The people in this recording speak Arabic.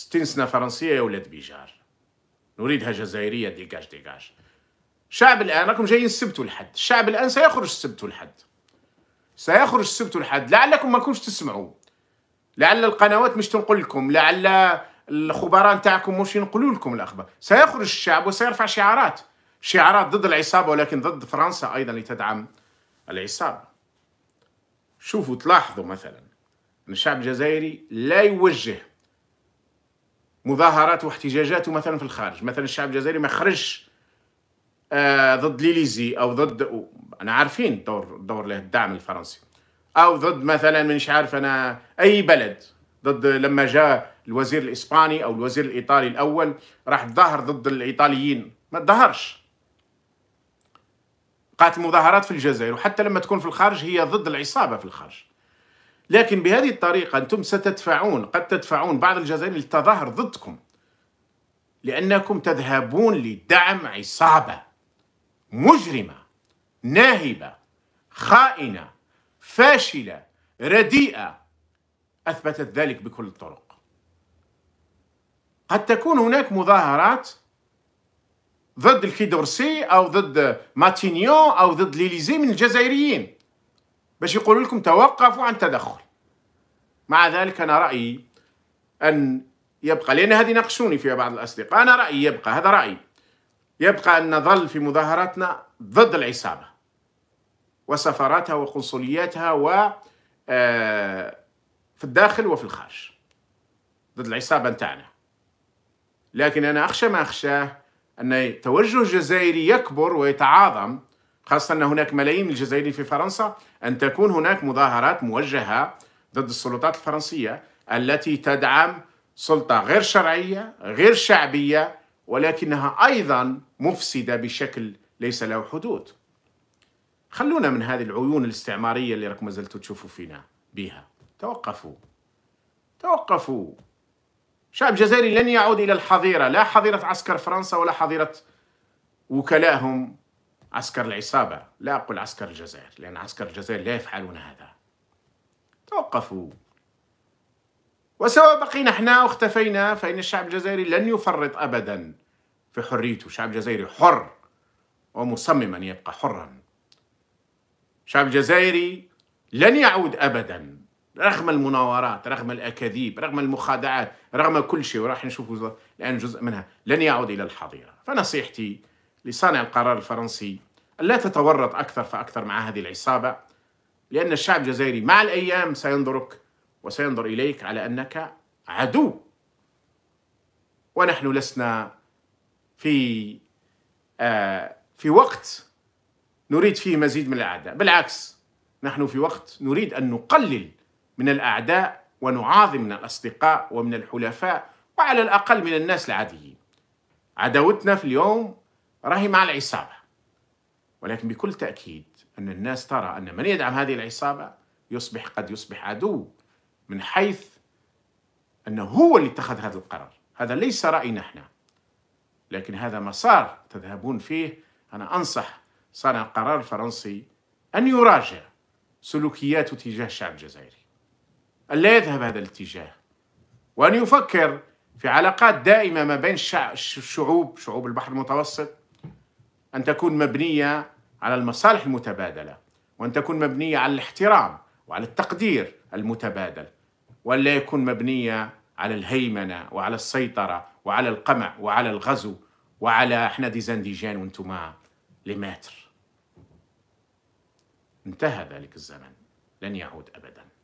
ستين سنة فرنسية يا ولاد بيجار نريدها جزائرية ديكاج ديكاج شعب الآن راكم جايين السبت والحد الشعب الآن سيخرج السبت والحد سيخرج السبت والحد لعلكم ما كنتش تسمعوا لعل القنوات مش تنقل لكم لعل الخبراء نتاعكم مش ينقلوا لكم الاخبار سيخرج الشعب وسيرفع شعارات شعارات ضد العصابه ولكن ضد فرنسا ايضا لتدعم العصابه شوفوا تلاحظوا مثلا ان الشعب الجزائري لا يوجه مظاهرات واحتجاجات مثلا في الخارج مثلا الشعب الجزائري ما خرجش آه ضد ليليزي او ضد انا عارفين الدور الدور له الدعم الفرنسي او ضد مثلا مانيش عارف انا اي بلد ضد لما جاء الوزير الاسباني او الوزير الايطالي الاول راح ظهر ضد الايطاليين ما ظهرش قالت المظاهرات في الجزائر وحتى لما تكون في الخارج هي ضد العصابه في الخارج لكن بهذه الطريقة أنتم ستدفعون قد تدفعون بعض الجزائر للتظاهر ضدكم لأنكم تذهبون لدعم عصابة مجرمة ناهبة خائنة فاشلة رديئة أثبتت ذلك بكل الطرق قد تكون هناك مظاهرات ضد الكيدورسي أو ضد ماتينيو أو ضد ليليزي من الجزائريين باش يقولوا لكم توقفوا عن التدخل مع ذلك أنا رأيي أن يبقى لأن هذه ناقشوني فيها بعض الأصدقاء أنا رأيي يبقى هذا رأيي يبقى أن نظل في مظاهراتنا ضد العصابة وسفاراتها وقنصلياتها و آه، في الداخل وفي الخارج ضد العصابة نتاعنا لكن أنا أخشى ما أخشاه أن توجه الجزائري يكبر ويتعاظم خاصة أن هناك ملايين الجزائريين في فرنسا أن تكون هناك مظاهرات موجهة ضد السلطات الفرنسية التي تدعم سلطة غير شرعية غير شعبية ولكنها أيضا مفسدة بشكل ليس له حدود خلونا من هذه العيون الاستعمارية اللي راكم مازلتوا تشوفوا فينا بها توقفوا توقفوا شعب جزائري لن يعود إلى الحظيرة لا حظيرة عسكر فرنسا ولا حظيرة وكلائهم عسكر العصابة لا أقول عسكر الجزائر لأن عسكر الجزائر لا يفعلون هذا توقفوا وسواء بقينا احنا واختفينا فإن الشعب الجزائري لن يفرط أبدا في حريته الشعب الجزائري حر ومصمم أن يبقى حرا الشعب الجزائري لن يعود أبدا رغم المناورات رغم الأكاذيب رغم المخادعات رغم كل شيء وراح نشوفه الآن جزء منها لن يعود إلى الحظيرة فنصيحتي لصانع القرار الفرنسي ألا تتورط أكثر فأكثر مع هذه العصابة لأن الشعب الجزائري مع الأيام سينظرك وسينظر إليك على أنك عدو ونحن لسنا في آه، في وقت نريد فيه مزيد من الأعداء بالعكس نحن في وقت نريد أن نقلل من الأعداء ونعاظم من الأصدقاء ومن الحلفاء وعلى الأقل من الناس العاديين عداوتنا في اليوم راهي مع العصابة ولكن بكل تأكيد أن الناس ترى أن من يدعم هذه العصابة يصبح قد يصبح عدو من حيث أنه هو اللي اتخذ هذا القرار هذا ليس رأينا احنا لكن هذا مسار تذهبون فيه أنا أنصح صانع القرار الفرنسي أن يراجع سلوكياته تجاه الشعب الجزائري أن لا يذهب هذا الاتجاه وأن يفكر في علاقات دائمة ما بين الشعوب شعوب البحر المتوسط أن تكون مبنية على المصالح المتبادلة وأن تكون مبنية على الاحترام وعلى التقدير المتبادل ولا يكون مبنية على الهيمنة وعلى السيطرة وعلى القمع وعلى الغزو وعلى احنا دي زنديجان وانتم لماتر انتهى ذلك الزمن لن يعود أبداً